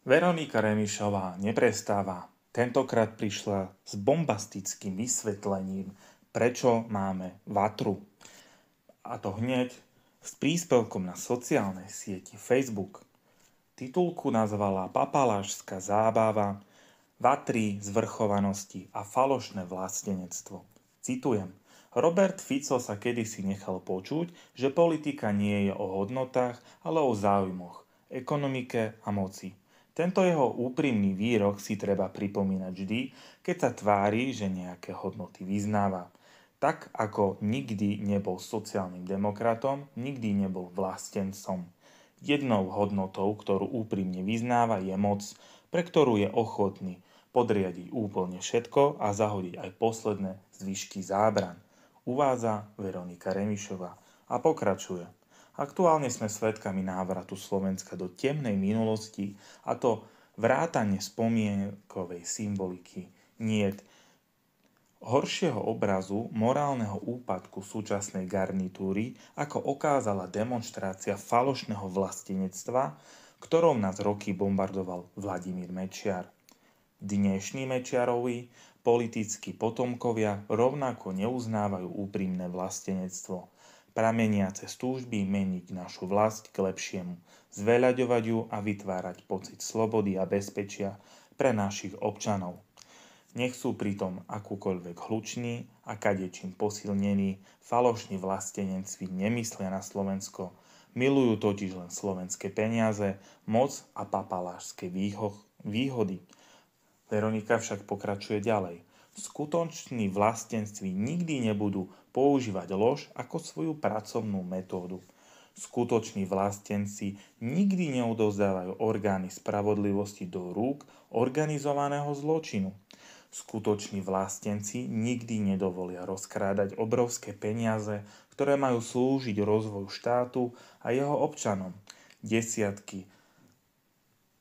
Veronika Remišová neprestáva. Tentokrát prišla s bombastickým vysvetlením, prečo máme vatru. A to hneď s príspevkom na sociálnej sieti Facebook. Titulku nazvala papalášská zábava, vatry, zvrchovanosti a falošné vlastenectvo. Citujem. Robert Fico sa kedysi nechal počuť, že politika nie je o hodnotách, ale o záujmoch, ekonomike a moci tento jeho úprimný výrok si treba pripomínať vždy, keď sa tvári, že nejaké hodnoty vyznáva. Tak ako nikdy nebol sociálnym demokratom, nikdy nebol vlastencom. Jednou hodnotou, ktorú úprimne vyznáva, je moc, pre ktorú je ochotný podriadiť úplne všetko a zahodiť aj posledné zvyšky zábran, uvádza Veronika Remišová a pokračuje. Aktuálne sme svedkami návratu Slovenska do temnej minulosti, a to vrátanie spomienkovej symboliky. Niet horšieho obrazu morálneho úpadku súčasnej garnitúry, ako okázala demonstrácia falošného vlastenectva, ktorou nás roky bombardoval Vladimír Mečiar. Dnešní Mečiarovi politickí potomkovia rovnako neuznávajú úprimné vlastenectvo – prameniace cez túžby meniť našu vlast k lepšiemu, zveľaďovať ju a vytvárať pocit slobody a bezpečia pre našich občanov. Nech sú pritom akúkoľvek hluční a kadečím posilnení, falošní vlastenenci nemyslia na Slovensko, milujú totiž len slovenské peniaze, moc a papalášske výho- výhody. Veronika však pokračuje ďalej – skutoční vlastenství nikdy nebudú používať lož ako svoju pracovnú metódu. Skutoční vlastenci nikdy neodovzdávajú orgány spravodlivosti do rúk organizovaného zločinu. Skutoční vlastenci nikdy nedovolia rozkrádať obrovské peniaze, ktoré majú slúžiť rozvoju štátu a jeho občanom. Desiatky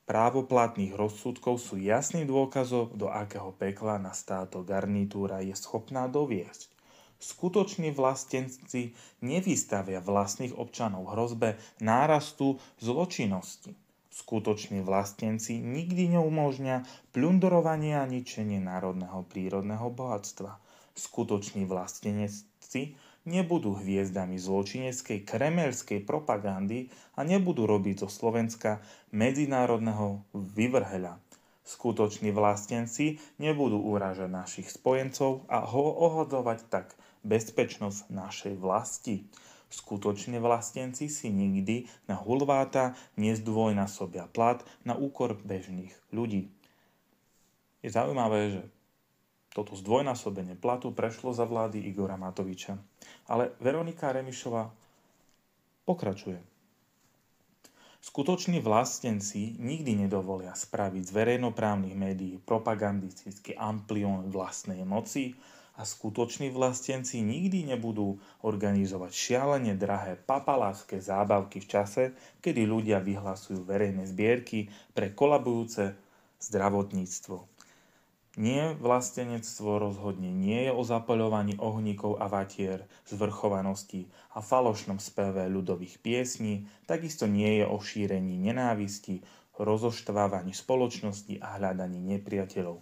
právoplatných rozsudkov sú jasným dôkazom, do akého pekla nás táto garnitúra je schopná doviesť. Skutoční vlastenci nevystavia vlastných občanov hrozbe nárastu zločinnosti. Skutoční vlastenci nikdy neumožňa plundorovanie a ničenie národného prírodného bohatstva. Skutoční vlastenci nebudú hviezdami zločineckej kremelskej propagandy a nebudú robiť zo Slovenska medzinárodného vyvrheľa. Skutoční vlastenci nebudú urážať našich spojencov a ho ohodovať tak bezpečnosť našej vlasti. Skutoční vlastenci si nikdy na hulváta nezdvojnásobia plat na úkor bežných ľudí. Je zaujímavé, že toto zdvojnásobenie platu prešlo za vlády Igora Matoviča. Ale Veronika Remišova pokračuje. Skutoční vlastenci nikdy nedovolia spraviť z verejnoprávnych médií propagandistický amplión vlastnej moci a skutoční vlastenci nikdy nebudú organizovať šialene drahé papalášské zábavky v čase, kedy ľudia vyhlasujú verejné zbierky pre kolabujúce zdravotníctvo nie vlastenectvo rozhodne nie je o zapaľovaní ohníkov a vatier, zvrchovanosti a falošnom speve ľudových piesní, takisto nie je o šírení nenávisti, rozoštvávaní spoločnosti a hľadaní nepriateľov.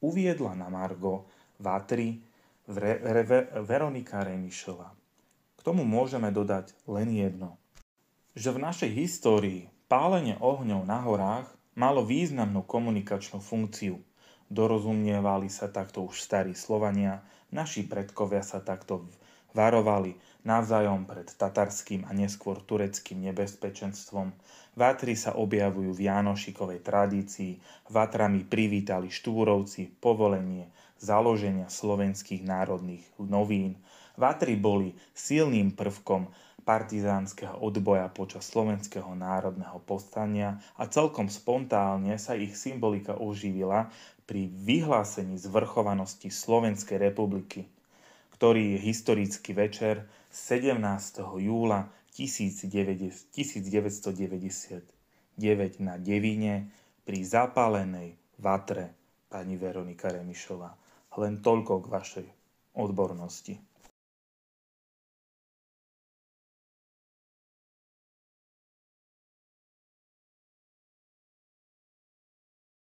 Uviedla na Margo Vatri Re- Re- Re- Veronika Remišová. K tomu môžeme dodať len jedno. Že v našej histórii pálenie ohňov na horách malo významnú komunikačnú funkciu – Dorozumievali sa takto už starí Slovania, naši predkovia sa takto varovali navzájom pred tatarským a neskôr tureckým nebezpečenstvom. Vátri sa objavujú v Janošikovej tradícii, vatrami privítali štúrovci povolenie založenia slovenských národných novín. Vátri boli silným prvkom partizánskeho odboja počas slovenského národného povstania a celkom spontálne sa ich symbolika oživila pri vyhlásení zvrchovanosti Slovenskej republiky, ktorý je historický večer 17. júla 1999 na Devine pri zapálenej vatre pani Veronika Remišová. Len toľko k vašej odbornosti.